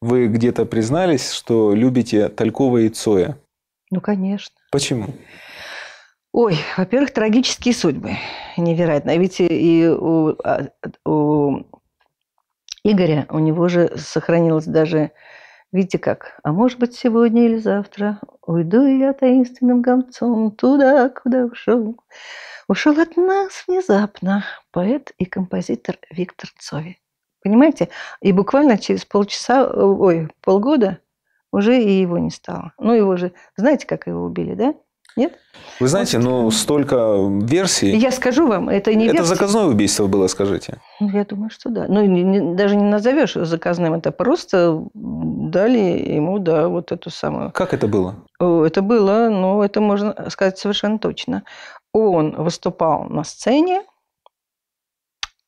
Вы где-то признались, что любите Талькова и Цоя. Ну, конечно. Почему? Ой, во-первых, трагические судьбы. Невероятно. Видите, и у, а, у Игоря, у него же сохранилось даже, видите как, а может быть сегодня или завтра уйду я таинственным гонцом туда, куда ушел. Ушел от нас внезапно поэт и композитор Виктор Цови. Понимаете? И буквально через полчаса, э, ой, полгода уже и его не стало. Ну, его же, знаете, как его убили, да? Нет? Вы знаете, вот. ну, столько версий. Я скажу вам, это не Это версии. заказное убийство было, скажите. Ну, я думаю, что да. Ну, не, не, даже не назовешь заказным, это просто дали ему, да, вот эту самую... Как это было? Это было, ну, это можно сказать совершенно точно. Он выступал на сцене,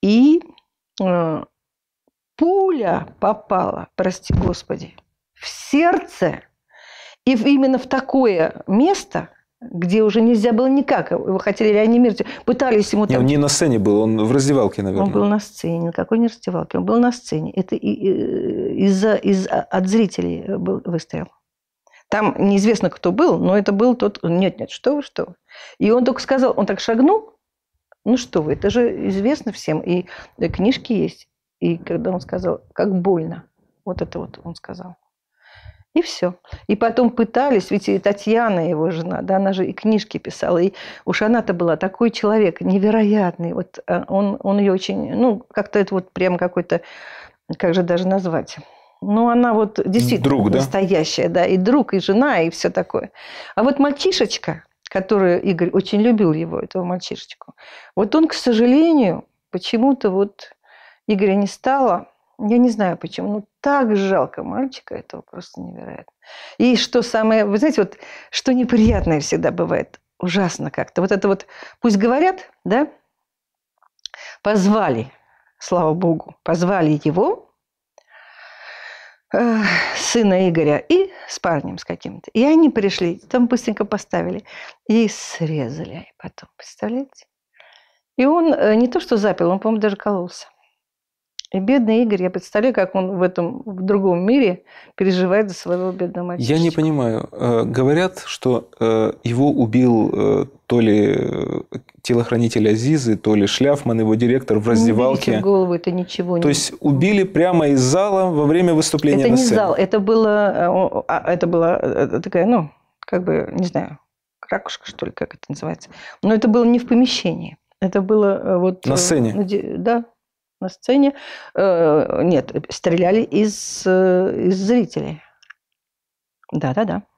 и э, пуля попала, прости господи, в сердце и именно в такое место, где уже нельзя было никак. Его хотели реанимировать. Пытались ему... Там... Не, он не на сцене был, он в раздевалке, наверное. Он был на сцене, никакой не раздевалке. Он был на сцене. Это из-за, из а, от зрителей был выстрел. Там неизвестно, кто был, но это был тот... Нет, нет, что вы, что вы. И он только сказал, он так шагнул, ну что вы, это же известно всем, и книжки есть. И когда он сказал, как больно, вот это вот он сказал. И все. И потом пытались, ведь и Татьяна, его жена, да, она же и книжки писала, и уж она-то была такой человек, невероятный. Вот э, он, он ее очень, ну, как-то это вот прям какой-то, как же даже назвать, ну, она вот действительно друг, настоящая, да? да, и друг, и жена, и все такое. А вот мальчишечка, который Игорь очень любил его, этого мальчишечку, вот он, к сожалению, почему-то вот Игоря не стало. Я не знаю почему, но ну, так жалко мальчика этого просто невероятно. И что самое, вы знаете, вот что неприятное всегда бывает, ужасно как-то. Вот это вот, пусть говорят, да, позвали, слава богу, позвали его, сына Игоря, и с парнем с каким-то. И они пришли, там быстренько поставили и срезали потом, представляете? И он э, не то что запил, он, по-моему, даже кололся. И бедный Игорь, я представляю, как он в этом, в другом мире переживает за своего бедного мальчика. Я не понимаю. Э, говорят, что э, его убил э, то ли телохранитель Азизы, то ли Шляфман, его директор в ну, раздевалке. Ну, голову, это ничего не... То есть убили прямо из зала во время выступления это на сцене. Это не зал, это было, а, это была такая, ну, как бы, не знаю, ракушка, что ли, как это называется. Но это было не в помещении. Это было вот... На сцене? Да, на сцене. Э, нет, стреляли из, э, из зрителей. Да-да-да.